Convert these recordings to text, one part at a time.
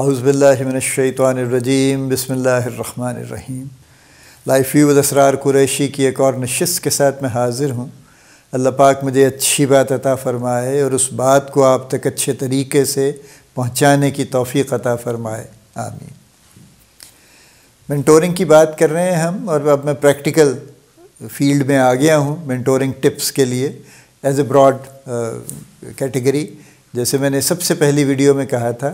अज़बिल्लिमिनशैतरजीम बसमीम life you वसरार Qureshi की एक और नशस्त के साथ मैं हाज़िर हूँ अल्लाह पाक मुझे अच्छी बात अता फ़रमाए और उस बात को आप तक अच्छे तरीके से पहुँचाने की तोफ़ी अता फ़रमाए आमीन मैंटोरिंग की बात कर रहे हैं हम और अब मैं प्रैक्टिकल फील्ड में आ गया हूँ मैंटोरिंग टिप्स के लिए एज ए ब्रॉड कैटेगरी जैसे मैंने सबसे पहली वीडियो में कहा था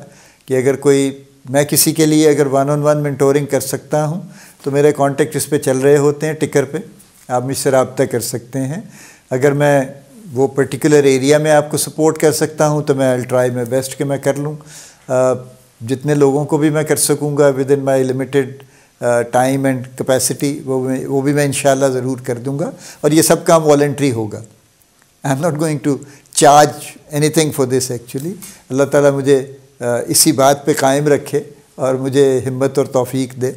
कि अगर कोई मैं किसी के लिए अगर वन ऑन वन मेंटोरिंग कर सकता हूँ तो मेरे कॉन्टेक्ट इस पर चल रहे होते हैं टिकर पे आप मुझसे रबता कर सकते हैं अगर मैं वो पर्टिकुलर एरिया में आपको सपोर्ट कर सकता हूँ तो मैं अल्ट्राई में बेस्ट के मैं कर लूँ जितने लोगों को भी मैं कर सकूँगा within my limited time and capacity वो मैं वो भी मैं इन ज़रूर कर दूँगा और ये सब काम वॉल्ट्री होगा I am not going to charge anything for this actually अल्लाह ताला मुझे इसी बात पे कायम रखे और मुझे हिम्मत और तौफीक दे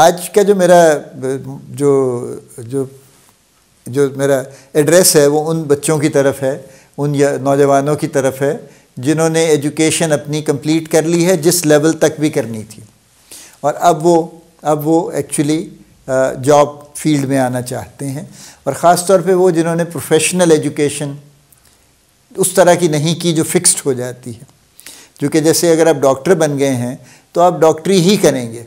आज का जो मेरा जो जो जो मेरा एड्रेस है वो उन बच्चों की तरफ है उन नौजवानों की तरफ है जिन्होंने एजुकेशन अपनी कंप्लीट कर ली है जिस लेवल तक भी करनी थी और अब वो अब वो एक्चुअली जॉब फील्ड में आना चाहते हैं और ख़ास तौर पे वो जिन्होंने प्रोफेशनल एजुकेशन उस तरह की नहीं की जो फिक्स्ड हो जाती है क्योंकि जैसे अगर आप डॉक्टर बन गए हैं तो आप डॉक्टरी ही करेंगे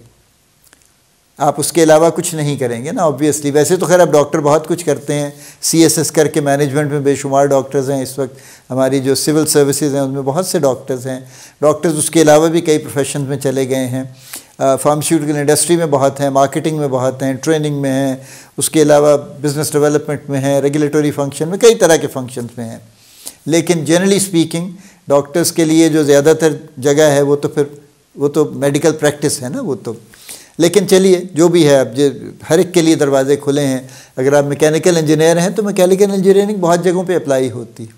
आप उसके अलावा कुछ नहीं करेंगे ना ऑब्वियसली वैसे तो खैर आप डॉक्टर बहुत कुछ करते हैं सीएसएस करके मैनेजमेंट में बेशुमार डॉक्टर्स हैं इस वक्त हमारी जो सिविल सर्विसेज हैं उनमें बहुत से डॉक्टर्स हैं डॉक्टर्स उसके अलावा भी कई प्रोफेशन में चले गए हैं फार्मास्यूटिकल इंडस्ट्री में बहुत हैं मार्केटिंग में बहुत हैं ट्रेनिंग में हैं उसके अलावा बिज़नेस डेवलपमेंट में हैं रेगुलेटरी फंक्शन में कई तरह के फंक्शन में हैं लेकिन जनरली स्पीकिंग डॉक्टर्स के लिए जो ज़्यादातर जगह है वो तो फिर वो तो मेडिकल प्रैक्टिस है ना वो तो लेकिन चलिए जो भी है अब जो हर एक के लिए दरवाजे खुले हैं अगर आप मैकेनिकल इंजीनियर हैं तो मैकेनिकल इंजीनियरिंग बहुत जगहों पे अप्लाई होती है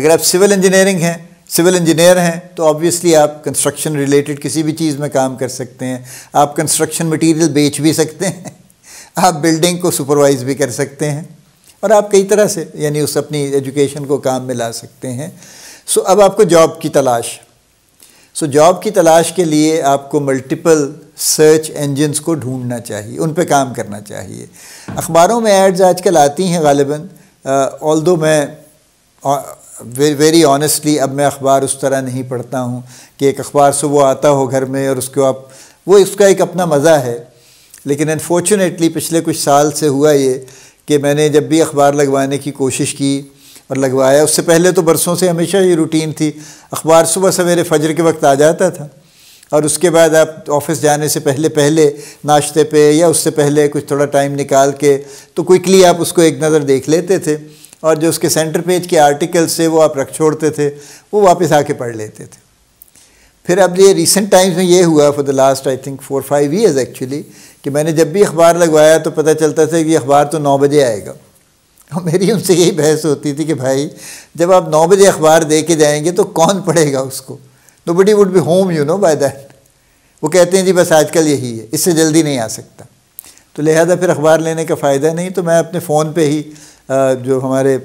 अगर आप सिविल इंजीनियरिंग हैं सिविल इंजीनियर हैं तो ऑब्वियसली आप कंस्ट्रक्शन रिलेटेड किसी भी चीज़ में काम कर सकते हैं आप कंस्ट्रक्शन मटीरियल बेच भी सकते हैं आप बिल्डिंग को सुपरवाइज़ भी कर सकते हैं और आप कई तरह से यानी उस अपनी एजुकेशन को काम में ला सकते हैं सो अब आपको जॉब की तलाश सो जॉब की तलाश के लिए आपको मल्टीपल सर्च इंजन्स को ढूंढना चाहिए उन पर काम करना चाहिए अखबारों में एड्स आजकल आती हैं गालिबा ऑल दो मैं वेरी ऑनेस्टली अब मैं अखबार उस तरह नहीं पढ़ता हूँ कि एक अखबार से वो आता हो घर में और उसको आप वो उसका एक अपना मज़ा है लेकिन अनफॉर्चुनेटली पिछले कुछ साल से हुआ ये कि मैंने जब भी अखबार लगवाने की कोशिश की और लगवाया उससे पहले तो बरसों से हमेशा ये रूटीन थी अखबार सुबह सवेरे फजर के वक्त आ जाता था और उसके बाद आप ऑफिस जाने से पहले पहले नाश्ते पे या उससे पहले कुछ थोड़ा टाइम निकाल के तो क्विकली आप उसको एक नज़र देख लेते थे और जो उसके सेंटर पेज के आर्टिकल्स थे वो आप रख छोड़ते थे वो वापस आके पढ़ लेते थे फिर अब ये रिसेंट टाइम्स में ये हुआ for the last I think four five years actually कि मैंने जब भी अखबार लगवाया तो पता चलता था कि अखबार तो नौ बजे आएगा और मेरी उनसे यही बहस होती थी कि भाई जब आप नौ बजे अखबार दे के जाएंगे तो कौन पढ़ेगा उसको nobody would be home you know by that वो कहते हैं जी बस आजकल यही है इससे जल्दी नहीं आ सकता तो लिहाजा फिर अखबार लेने का फ़ायदा नहीं तो मैं अपने फ़ोन पर ही जो हमारे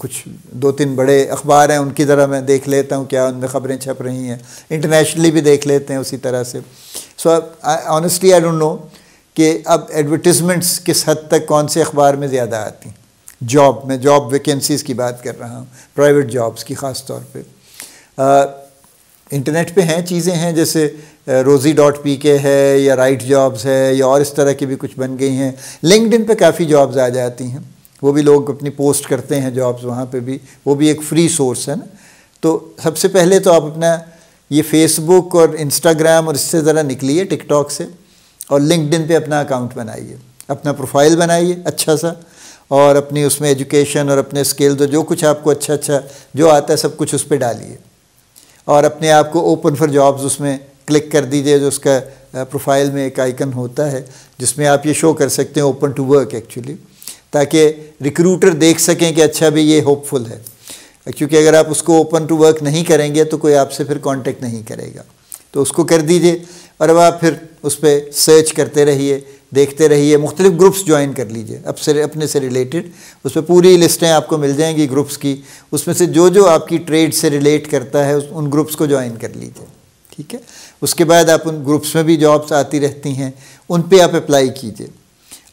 कुछ दो तीन बड़े अखबार हैं उनकी तरह मैं देख लेता हूँ क्या उनमें ख़बरें छप रही हैं इंटरनेशनली भी देख लेते हैं उसी तरह से so honestly I don't know कि अब एडवर्टिजमेंट्स किस हद तक कौन से अखबार में ज़्यादा आती हैं जॉब मैं जॉब वैकेंसीज़ की बात कर रहा हूँ प्राइवेट जॉब्स की ख़ास तौर पर इंटरनेट पे हैं चीज़ें हैं जैसे रोज़ी डॉट पी के है या राइट जॉब्स है या और इस तरह की भी कुछ बन गई हैं लिंकड पे काफ़ी जॉब्स आ जाती हैं वो भी लोग अपनी पोस्ट करते हैं जॉब्स वहाँ पे भी वो भी एक फ्री सोर्स है ना तो सबसे पहले तो आप अपना ये फेसबुक और इंस्टाग्राम और इससे ज़रा निकलिए टिकटॉक से और लिंकड पे अपना अकाउंट बनाइए अपना प्रोफाइल बनाइए अच्छा सा और अपनी उसमें एजुकेशन और अपने स्किल और जो कुछ आपको अच्छा अच्छा जो आता है सब कुछ उस पर डालिए और अपने आप को ओपन फॉर जॉब्स उसमें क्लिक कर दीजिए जो उसका प्रोफाइल में एक आइकन होता है जिसमें आप ये शो कर सकते हैं ओपन टू वर्क एक्चुअली ताकि रिक्रूटर देख सकें कि अच्छा भी ये होपफुल है क्योंकि अगर आप उसको ओपन टू वर्क नहीं करेंगे तो कोई आपसे फिर कांटेक्ट नहीं करेगा तो उसको कर दीजिए और अब आप फिर उस पर सर्च करते रहिए देखते रहिए मुख्तलिफ ग्रुप्स ज्वाइन कर लीजिए अब से अपने से रिलेटेड उस पर पूरी लिस्टें आपको मिल जाएंगी ग्रुप्स की उसमें से जो जो आपकी ट्रेड से रिलेट करता है उन ग्रुप्स को ज्वाइन कर लीजिए ठीक है उसके बाद आप उन ग्रुप्स में भी जॉब्स आती रहती हैं उन पर आप अप्लाई कीजिए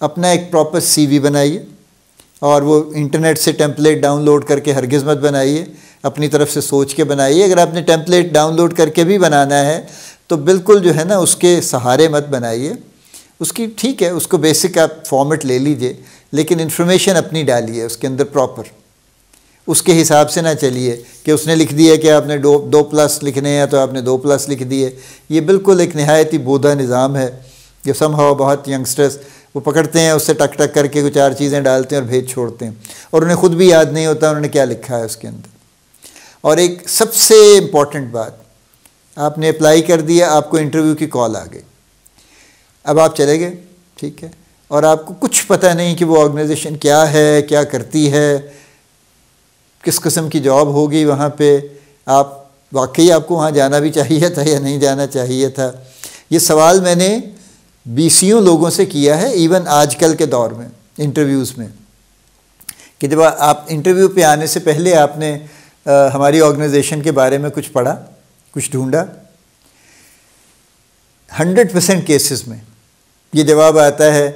अपना एक प्रॉपर सीवी बनाइए और वो इंटरनेट से टेम्पलेट डाउनलोड करके हरगिज़ मत बनाइए अपनी तरफ से सोच के बनाइए अगर आपने टेम्पलेट डाउनलोड करके भी बनाना है तो बिल्कुल जो है ना उसके सहारे मत बनाइए उसकी ठीक है उसको बेसिक आप फॉर्मेट ले लीजिए लेकिन इन्फॉर्मेशन अपनी डालिए उसके अंदर प्रॉपर उसके हिसाब से ना चलिए कि उसने लिख दिया कि आपने दो दो प्लस लिखने हैं तो आपने दो प्लस लिख दिए ये बिल्कुल एक नहायत ही बोधा निज़ाम है जो सम बहुत यंगस्टर्स वो पकड़ते हैं उससे टक टक करके कुछ चार चीज़ें डालते हैं और भेज छोड़ते हैं और उन्हें खुद भी याद नहीं होता उन्होंने क्या लिखा है उसके अंदर और एक सबसे इम्पॉर्टेंट बात आपने अप्लाई कर दिया आपको इंटरव्यू की कॉल आ गई अब आप चले गए ठीक है और आपको कुछ पता नहीं कि वो ऑर्गेनाइजेशन क्या है क्या करती है किस किस्म की जॉब होगी वहाँ पे आप वाकई आपको वहाँ जाना भी चाहिए था या नहीं जाना चाहिए था ये सवाल मैंने बीसियों लोगों से किया है इवन आजकल के दौर में इंटरव्यूज़ में कि जब आप इंटरव्यू पे आने से पहले आपने आ, हमारी ऑर्गेनाइजेशन के बारे में कुछ पढ़ा कुछ ढूंढा हंड्रेड परसेंट केसेस में ये जवाब आता है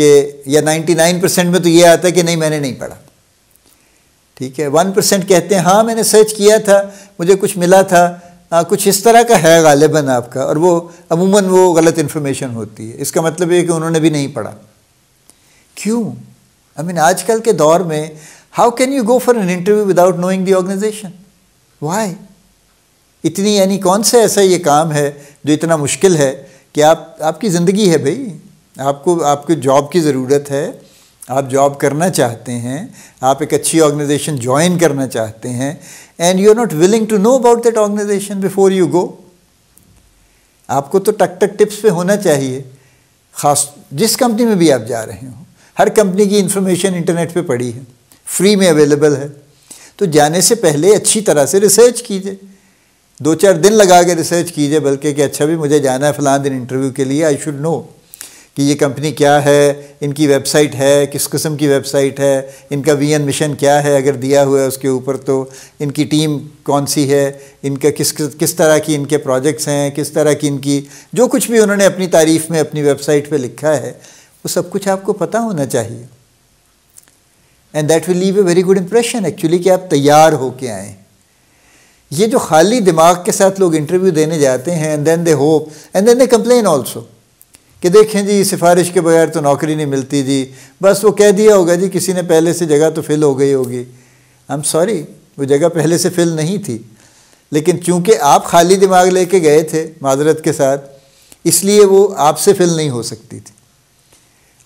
कि या नाइन्टी नाइन परसेंट में तो ये आता है कि नहीं मैंने नहीं पढ़ा ठीक है वन परसेंट कहते हैं हाँ मैंने सर्च किया था मुझे कुछ मिला था आ, हाँ, कुछ इस तरह का है गालिबा आपका और वो अमूमन वो गलत इन्फॉर्मेशन होती है इसका मतलब ये कि उन्होंने भी नहीं पढ़ा क्यों आई मीन आजकल के दौर में how can you go for an interview without knowing the organisation why इतनी यानी कौन सा ऐसा ये काम है जो इतना मुश्किल है कि आप आपकी ज़िंदगी है भाई आपको आपके जॉब की ज़रूरत है आप जॉब करना चाहते हैं आप एक अच्छी ऑर्गेनाइजेशन ज्वाइन करना चाहते हैं and you are not willing to know about that organisation before you go आपको तो टक टक टिप्स पे होना चाहिए खास जिस कंपनी में भी आप जा रहे हो हर कंपनी की इंफॉर्मेशन इंटरनेट पे पड़ी है फ्री में अवेलेबल है तो जाने से पहले अच्छी तरह से रिसर्च कीजिए दो चार दिन लगा के रिसर्च कीजिए बल्कि कि अच्छा भी मुझे जाना है फ़लाँ दिन इंटरव्यू के लिए आई शुड नो कि ये कंपनी क्या है इनकी वेबसाइट है किस किस्म की वेबसाइट है इनका वी मिशन क्या है अगर दिया हुआ है उसके ऊपर तो इनकी टीम कौन सी है इनका किस किस तरह की इनके प्रोजेक्ट्स हैं किस तरह की इनकी जो कुछ भी उन्होंने अपनी तारीफ में अपनी वेबसाइट पे लिखा है वो सब कुछ आपको पता होना चाहिए and that will leave a very good impression actually कि आप तैयार होके आएँ ये जो खाली दिमाग के साथ लोग इंटरव्यू देने जाते हैं and then they hope and then they complain also कि देखें जी सिफारिश के बगैर तो नौकरी नहीं मिलती जी बस वो कह दिया होगा जी किसी ने पहले से जगह तो फिल हो गई होगी आई एम सॉरी वो जगह पहले से फिल नहीं थी लेकिन चूंकि आप खाली दिमाग लेके गए थे माजरत के साथ इसलिए वो आपसे फिल नहीं हो सकती थी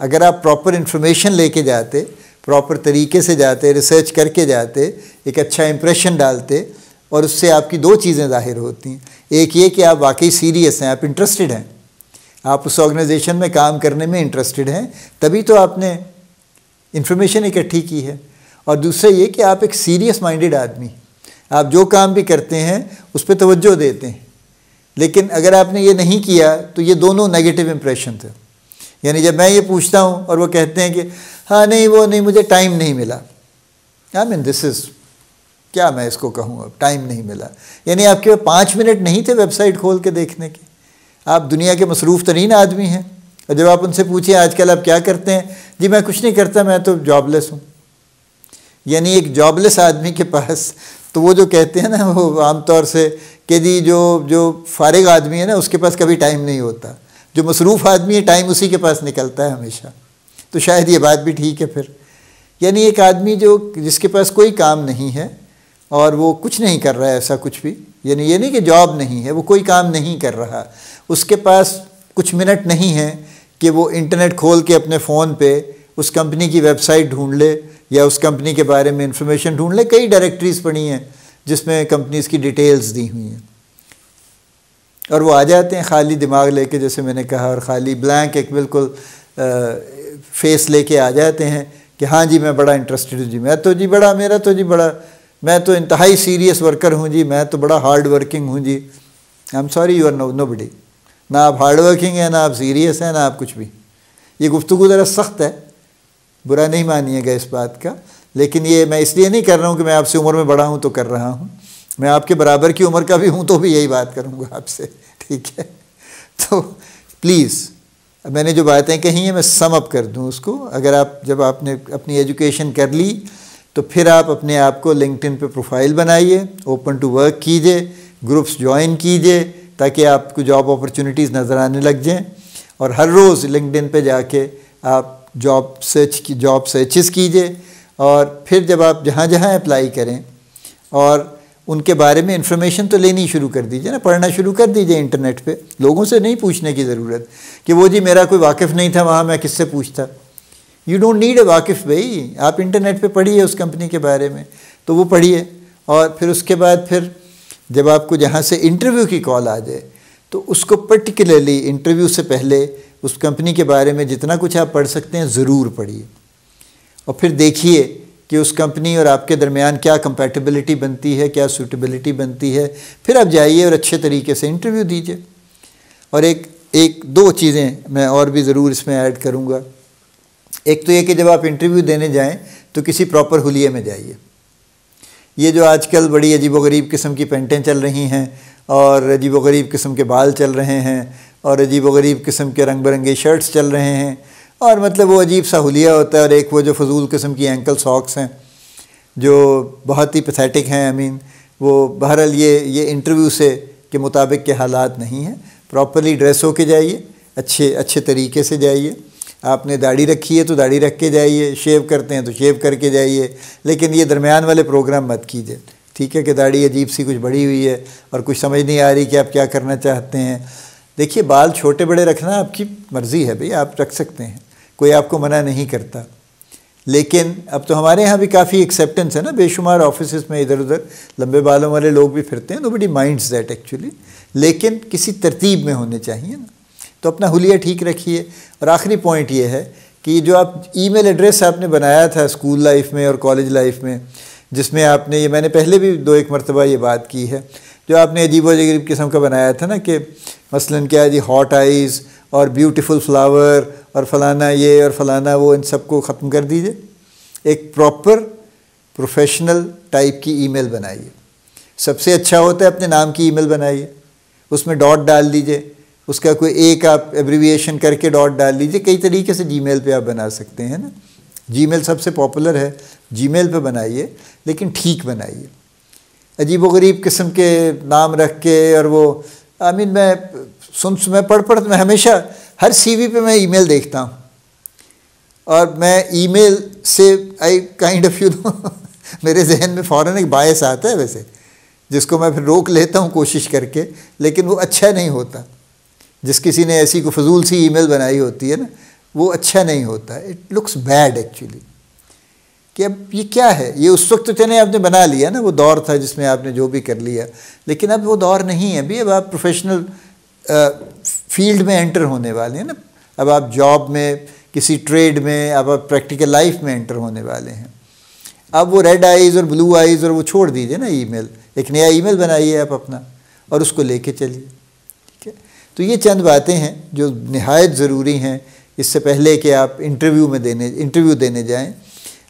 अगर आप प्रॉपर इन्फॉर्मेशन लेके जाते प्रॉपर तरीके से जाते रिसर्च करके जाते एक अच्छा इंप्रेशन डालते और उससे आपकी दो चीज़ें जाहिर होती हैं एक ये कि आप वाकई सीरियस हैं आप इंटरेस्टेड हैं आप उस ऑर्गेनाइजेशन में काम करने में इंटरेस्टेड हैं तभी तो आपने इन्फॉर्मेशन इकट्ठी की है और दूसरा ये कि आप एक सीरियस माइंडेड आदमी आप जो काम भी करते हैं उस पर तवज्जो देते हैं लेकिन अगर आपने ये नहीं किया तो ये दोनों नेगेटिव इम्प्रेशन थे यानी जब मैं ये पूछता हूँ और वो कहते हैं कि हाँ नहीं वो नहीं मुझे टाइम नहीं मिला आई मीन दिस इज़ क्या मैं इसको कहूँ अब टाइम नहीं मिला यानी आपके पास पाँच मिनट नहीं थे वेबसाइट खोल के देखने के आप दुनिया के मसरूफ़ तरीन आदमी हैं और जब आप उनसे पूछिए आजकल आप क्या करते हैं जी मैं कुछ नहीं करता मैं तो जॉबलेस हूँ यानी एक जॉबलेस आदमी के पास तो वो जो कहते हैं ना वो आमतौर से कि जी जो जो फारग आदमी है ना उसके पास कभी टाइम नहीं होता जो मसरूफ़ आदमी है टाइम उसी के पास निकलता है हमेशा तो शायद ये बात भी ठीक है फिर यानी एक आदमी जो जिसके पास कोई काम नहीं है और वो कुछ नहीं कर रहा है ऐसा कुछ भी यानी ये नहीं कि जॉब नहीं है वो कोई काम नहीं कर रहा उसके पास कुछ मिनट नहीं है कि वो इंटरनेट खोल के अपने फ़ोन पे उस कंपनी की वेबसाइट ढूंढ ले या उस कंपनी के बारे में इंफॉर्मेशन ढूंढ ले कई डायरेक्टरीज पड़ी हैं जिसमें कंपनीज़ की डिटेल्स दी हुई हैं और वो आ जाते हैं खाली दिमाग लेके जैसे मैंने कहा और खाली ब्लैंक एक बिल्कुल फेस लेके आ जाते हैं कि हाँ जी मैं बड़ा इंटरेस्टेड हूँ जी मैं तो जी बड़ा मेरा तो जी बड़ा मैं तो इंतहाई सीरियस वर्कर हूँ जी मैं तो बड़ा हार्ड वर्किंग हूँ जी I am sorry you are no nobody ना आप हार्ड वर्किंग हैं ना आप सीरियस हैं ना आप कुछ भी ये गुफ्तु ज़रा सख्त है बुरा नहीं मानिएगा इस बात का लेकिन ये मैं इसलिए नहीं कर रहा हूँ कि मैं आपसे उम्र में बड़ा हूँ तो कर रहा हूँ मैं आपके बराबर की उम्र का भी हूँ तो भी यही बात करूँगा आपसे ठीक है तो प्लीज़ मैंने जो बातें कही हैं मैं समअप कर दूँ उसको अगर आप जब आपने अपनी एजुकेशन कर ली तो फिर आप अपने आप को लिंकड पे प्रोफाइल बनाइए ओपन टू वर्क कीजिए ग्रुप्स ज्वाइन कीजिए ताकि आपको जॉब अपॉर्चुनिटीज़ नज़र आने लग जाएँ और हर रोज़ लिंकड पे जाके आप जॉब सर्च की जॉब सर्चिस कीजिए और फिर जब आप जहाँ जहाँ अप्लाई करें और उनके बारे में इंफॉर्मेशन तो लेनी शुरू कर दीजिए ना पढ़ना शुरू कर दीजिए इंटरनेट पे लोगों से नहीं पूछने की ज़रूरत कि वो जी मेरा कोई वाकिफ़ नहीं था वहाँ मैं किससे पूछता यू डोंट नीड ए वाकिफ़ भाई आप इंटरनेट पे पढ़िए उस कंपनी के बारे में तो वो पढ़िए और फिर उसके बाद फिर जब आपको जहाँ से इंटरव्यू की कॉल आ जाए तो उसको पर्टिकुलरली इंटरव्यू से पहले उस कंपनी के बारे में जितना कुछ आप पढ़ सकते हैं ज़रूर पढ़िए और फिर देखिए कि उस कंपनी और आपके दरमियान क्या कंपैटिबिलिटी बनती है क्या सूटेबिलिटी बनती है फिर आप जाइए और अच्छे तरीके से इंटरव्यू दीजिए और एक एक दो चीज़ें मैं और भी ज़रूर इसमें ऐड करूँगा एक तो ये कि जब आप इंटरव्यू देने जाएँ तो किसी प्रॉपर हुलिये में जाइए ये जो आजकल बड़ी अजीबोगरीब किस्म की पेंटें चल रही हैं और अजीबोगरीब किस्म के बाल चल रहे हैं और अजीबोगरीब किस्म के रंग बिरंगे शर्ट्स चल रहे हैं और मतलब वो अजीब सा हुलिया होता है और एक वो जो फजूल किस्म की एंकल सॉक्स हैं जो बहुत ही पैथेटिक हैं आई मीन वो बहरहाल ये ये इंटरव्यू से के मुताबिक के हालात नहीं हैं प्रॉपरली ड्रेस होके जाइए अच्छे अच्छे तरीके से जाइए आपने दाढ़ी रखी है तो दाढ़ी रख के जाइए शेव करते हैं तो शेव करके जाइए लेकिन ये दरमियान वाले प्रोग्राम मत कीजिए ठीक है कि दाढ़ी अजीब सी कुछ बड़ी हुई है और कुछ समझ नहीं आ रही कि आप क्या करना चाहते हैं देखिए बाल छोटे बड़े रखना आपकी मर्ज़ी है भाई आप रख सकते हैं कोई आपको मना नहीं करता लेकिन अब तो हमारे यहाँ भी काफ़ी एक्सेप्टेंस है ना बेशुमार ऑफिस में इधर उधर लंबे बालों वाले लोग भी फिरते हैं nobody minds that actually लेकिन किसी तरतीब में होने चाहिए ना तो अपना हुलिया ठीक रखिए और आखिरी पॉइंट ये है कि जो आप ईमेल एड्रेस आपने बनाया था स्कूल लाइफ में और कॉलेज लाइफ में जिसमें आपने ये मैंने पहले भी दो एक मरतबा ये बात की है जो आपने अजीब वजीब किस्म का बनाया था ना कि मसलन क्या है जी हॉट आइज़ और ब्यूटीफुल फ्लावर और फलाना ये और फलाना वो इन सबको ख़त्म कर दीजिए एक प्रॉपर प्रोफेशनल टाइप की ईमेल बनाइए सबसे अच्छा होता है अपने नाम की ईमेल बनाइए उसमें डॉट डाल दीजिए उसका कोई एक आप एब्रीविएशन करके डॉट डाल लीजिए कई तरीके से जी मेल आप बना सकते हैं ना जी मेल सबसे पॉपुलर है जी मेल पर बनाइए लेकिन ठीक बनाइए अजीब व गरीब किस्म के नाम रख के और वो आई मीन मैं सुन मैं पढ़ पढ़ मैं हमेशा हर सीवी पे मैं ईमेल देखता हूँ और मैं ईमेल से I kind of you know मेरे जहन में फ़ौर एक बायस आता है वैसे जिसको मैं फिर रोक लेता हूँ कोशिश करके लेकिन वो अच्छा नहीं होता जिस किसी ने ऐसी को फजूल सी ईमेल बनाई होती है ना वो अच्छा नहीं होता इट लुक्स बैड एक्चुअली कि अब ये क्या है ये उस वक्त तो चले आपने बना लिया ना वो दौर था जिसमें आपने जो भी कर लिया लेकिन अब वो दौर नहीं है अभी अब आप प्रोफेशनल फील्ड में एंटर होने वाले हैं ना अब आप जॉब में किसी ट्रेड में अब आप प्रैक्टिकल लाइफ में एंटर होने वाले हैं अब वो रेड आइज़ और ब्लू आइज़ और वो छोड़ दीजिए ना ईमेल एक नया ईमेल बनाइए आप अपना और उसको लेके चलिए तो ये चंद बातें हैं जो नहायत ज़रूरी हैं इससे पहले कि आप इंटरव्यू में देने इंटरव्यू देने जाएं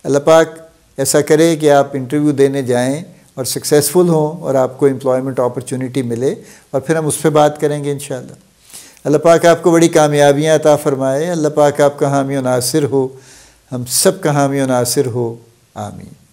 अल्लाह पाक ऐसा करे कि आप इंटरव्यू देने जाएं और सक्सेसफुल हों और आपको एम्प्लॉयमेंट अपॉर्चुनिटी मिले और फिर हम उस पर बात करेंगे इन अल्लाह पाक आपको बड़ी कामयाबियाँ अता फ़रमाए अल्लाह पाक आपका हामी नासिर हो हम सब का हामी नासिर हो आमीन